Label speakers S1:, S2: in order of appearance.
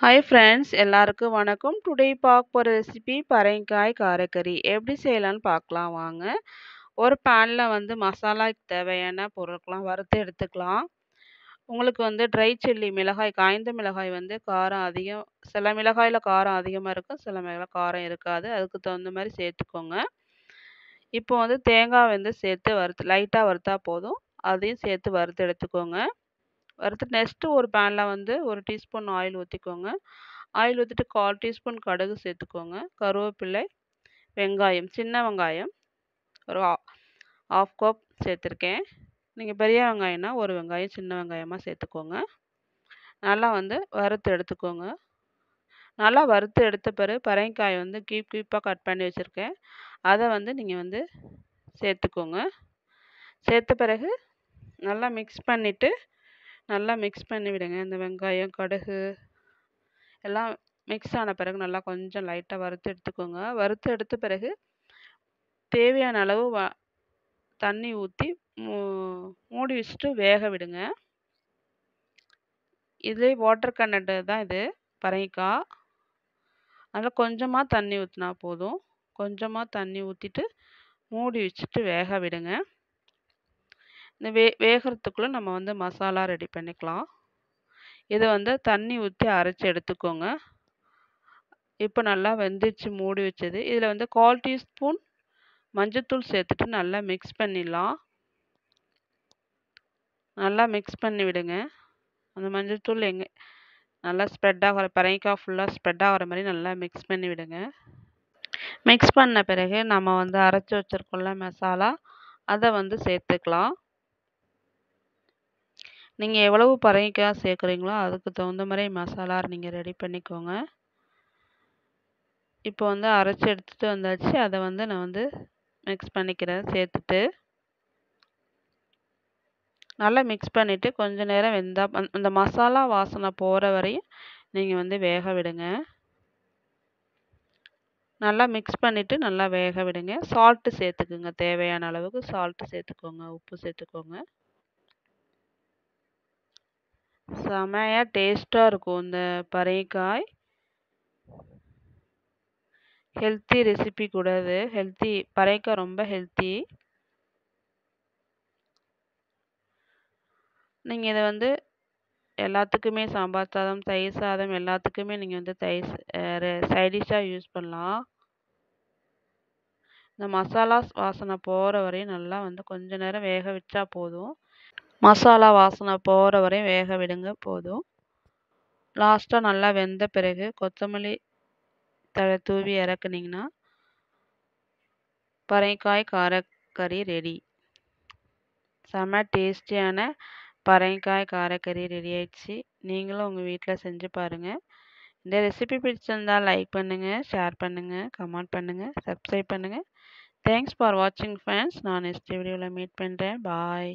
S1: hi friends எல்லாருக்கும் வணக்கம் today பார்க்க போகிற ரெசிபி பரங்காய் காரக்கறி எப்படி செய்யலான்னு பார்க்கலாம் வாங்க ஒரு பேனில் வந்து மசாலாக்கு தேவையான பொருட்கள்லாம் வறுத்து எடுத்துக்கலாம் உங்களுக்கு வந்து ட்ரை சில்லி மிளகாய் காய்ந்த மிளகாய் வந்து காரம் அதிகம் சில மிளகாயில் காரம் அதிகமாக இருக்கும் சில மிளகாய் காரம் இருக்காது அதுக்கு தகுந்த மாதிரி சேர்த்துக்கோங்க இப்போ வந்து தேங்காய் வந்து சேர்த்து வறுத்து லைட்டாக வறுத்தா போதும் அதையும் சேர்த்து வறுத்து எடுத்துக்கோங்க வறுத்து நெக்ஸ்ட்டு ஒரு பேனில் வந்து ஒரு டீஸ்பூன் ஆயில் ஊற்றிக்கோங்க ஆயில் ஊற்றிட்டு கால் டீஸ்பூன் கடுகு சேர்த்துக்கோங்க கருவேப்பிலை வெங்காயம் சின்ன வெங்காயம் ஒரு ஆஃப் கோப் சேர்த்துருக்கேன் நீங்கள் பெரிய வெங்காயம்னா ஒரு வெங்காயம் சின்ன வெங்காயமாக சேர்த்துக்கோங்க நல்லா வந்து வறுத்து எடுத்துக்கோங்க நல்லா வறுத்து எடுத்த பிறகு பரங்கிக்காய் வந்து கீப் கீப்பாக கட் பண்ணி வச்சுருக்கேன் அதை வந்து நீங்கள் வந்து சேர்த்துக்கோங்க சேர்த்த பிறகு நல்லா மிக்ஸ் பண்ணிவிட்டு நல்லா மிக்ஸ் பண்ணி விடுங்க இந்த வெங்காயம் கடுகு எல்லாம் மிக்ஸ் ஆன பிறகு நல்லா கொஞ்சம் லைட்டாக வறுத்து எடுத்துக்கோங்க வறுத்து எடுத்த பிறகு தேவையான அளவு வ தண்ணி ஊற்றி மூ மூடி வச்சுட்டு வேக விடுங்க இதே வாட்டர் கன்னட் தான் இது பரங்கிக்காய் அதில் கொஞ்சமாக தண்ணி ஊற்றினா போதும் கொஞ்சமாக தண்ணி ஊற்றிட்டு மூடி வச்சுட்டு வேக விடுங்க இந்த வே வேகிறதுக்குள்ளே நம்ம வந்து மசாலா ரெடி பண்ணிக்கலாம் இதை வந்து தண்ணி ஊற்றி அரைச்சி எடுத்துக்கோங்க இப்போ நல்லா வெந்துச்சு மூடி வச்சது இதில் வந்து கால் டீஸ்பூன் மஞ்சத்தூள் சேர்த்துட்டு நல்லா மிக்ஸ் பண்ணிடலாம் நல்லா மிக்ஸ் பண்ணி விடுங்க அந்த மஞ்சத்தூள் எங்கே நல்லா ஸ்ப்ரெட் ஆகிற பரங்கிக்காய் ஃபுல்லாக ஸ்ப்ரெட் ஆகிற மாதிரி நல்லா மிக்ஸ் பண்ணி விடுங்க மிக்ஸ் பண்ண பிறகு நம்ம வந்து அரைச்சி வச்சிருக்கோம்ல மசாலா அதை வந்து சேர்த்துக்கலாம் நீங்கள் எவ்வளவு பரங்கிக்காய் சேர்க்குறீங்களோ அதுக்கு தகுந்த மாதிரி மசாலா நீங்கள் ரெடி பண்ணிக்கோங்க இப்போ வந்து அரைச்சி எடுத்துகிட்டு வந்தாச்சு அதை வந்து நான் வந்து மிக்ஸ் பண்ணிக்கிறேன் சேர்த்துட்டு நல்லா மிக்ஸ் பண்ணிவிட்டு கொஞ்ச நேரம் வெந்தால் அந்த மசாலா வாசனை போகிற வரையும் நீங்கள் வந்து வேக விடுங்க நல்லா மிக்ஸ் பண்ணிவிட்டு நல்லா வேக விடுங்க சால்ட்டு சேர்த்துக்குங்க தேவையான அளவுக்கு சால்ட்டு சேர்த்துக்கோங்க உப்பு சேர்த்துக்கோங்க செமையாக டேஸ்ட்டாக இருக்கும் இந்த பரங்கிக்காய் ஹெல்த்தி ரெசிபி கூட அது ஹெல்த்தி பரங்கிக்காய் ரொம்ப ஹெல்த்தி நீங்கள் இதை வந்து எல்லாத்துக்குமே சாம்பார் சாதம் தயிர் சாதம் எல்லாத்துக்குமே நீங்கள் வந்து தயிர் சைடிஷ்ஷாக யூஸ் பண்ணலாம் இந்த மசாலா வாசனை போகிற வரையும் நல்லா வந்து கொஞ்ச நேரம் வேக வச்சா போதும் மசாலா வாசனை போகிற வரையும் வேக விடுங்க போதும் லாஸ்ட்டாக நல்லா வெந்த பிறகு கொத்தமல்லி தழை தூவி இறக்குனிங்கன்னா பரங்கிக்காய் காரக்கறி ரெடி செம டேஸ்டியான பரங்கிக்காய் காரக்கறி ரெடி ஆயிடுச்சு நீங்களும் உங்கள் வீட்டில் செஞ்சு பாருங்கள் இந்த ரெசிபி பிடிச்சிருந்தால் லைக் பண்ணுங்கள் ஷேர் பண்ணுங்கள் கமெண்ட் பண்ணுங்கள் சப்ஸ்கிரைப் பண்ணுங்கள் தேங்க்ஸ் ஃபார் வாட்சிங் ஃப்ரெண்ட்ஸ் நான் நெக்ஸ்ட் வீடியோவில் மீட் பண்ணுறேன் பாய்